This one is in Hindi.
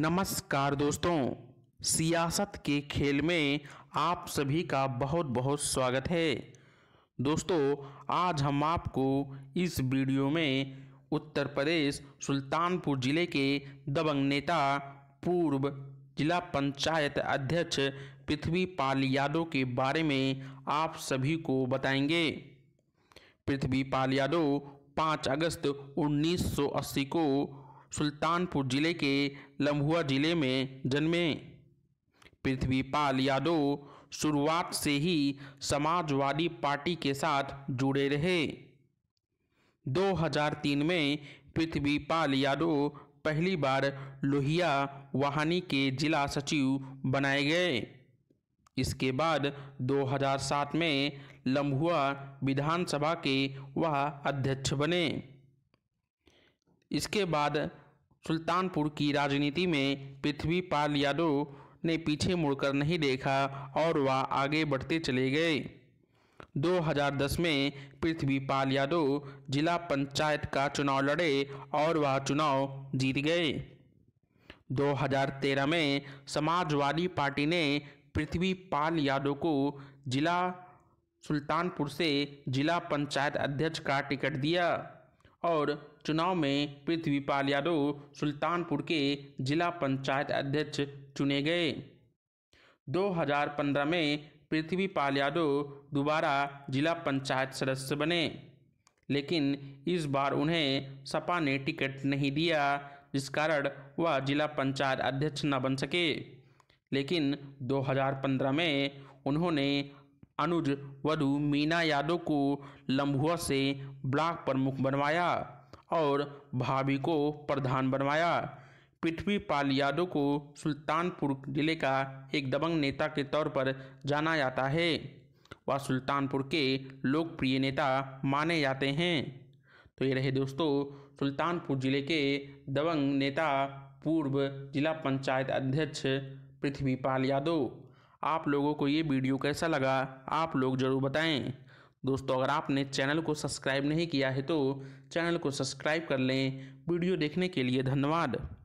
नमस्कार दोस्तों सियासत के खेल में आप सभी का बहुत बहुत स्वागत है दोस्तों आज हम आपको इस वीडियो में उत्तर प्रदेश सुल्तानपुर ज़िले के दबंग नेता पूर्व जिला पंचायत अध्यक्ष पृथ्वी पाल यादव के बारे में आप सभी को बताएंगे पृथ्वी पाल यादव 5 अगस्त 1980 को सुल्तानपुर ज़िले के लम्हुआ ज़िले में जन्मे पृथ्वीपाल यादव शुरुआत से ही समाजवादी पार्टी के साथ जुड़े रहे 2003 में पृथ्वीपाल यादव पहली बार लोहिया वाहनी के जिला सचिव बनाए गए इसके बाद 2007 में लम्हुआ विधानसभा के वह अध्यक्ष बने इसके बाद सुल्तानपुर की राजनीति में पृथ्वी पाल यादव ने पीछे मुड़कर नहीं देखा और वह आगे बढ़ते चले गए 2010 में पृथ्वी पाल यादव जिला पंचायत का चुनाव लड़े और वह चुनाव जीत गए 2013 में समाजवादी पार्टी ने पृथ्वी पाल यादव को जिला सुल्तानपुर से जिला पंचायत अध्यक्ष का टिकट दिया और चुनाव में पृथ्वीपाल यादव सुल्तानपुर के जिला पंचायत अध्यक्ष चुने गए 2015 में पृथ्वीपाल यादव दोबारा जिला पंचायत सदस्य बने लेकिन इस बार उन्हें सपा ने टिकट नहीं दिया जिस कारण वह जिला पंचायत अध्यक्ष न बन सके लेकिन 2015 में उन्होंने अनुज वधु मीना यादव को लम्बुआ से ब्लॉक प्रमुख बनवाया और भाभी को प्रधान बनवाया पृथ्वी पाल यादव को सुल्तानपुर जिले का एक दबंग नेता के तौर पर जाना जाता है वह सुल्तानपुर के लोकप्रिय नेता माने जाते हैं तो ये रहे दोस्तों सुल्तानपुर जिले के दबंग नेता पूर्व जिला पंचायत अध्यक्ष पृथ्वीपाल यादव आप लोगों को ये वीडियो कैसा लगा आप लोग ज़रूर बताएं दोस्तों अगर आपने चैनल को सब्सक्राइब नहीं किया है तो चैनल को सब्सक्राइब कर लें वीडियो देखने के लिए धन्यवाद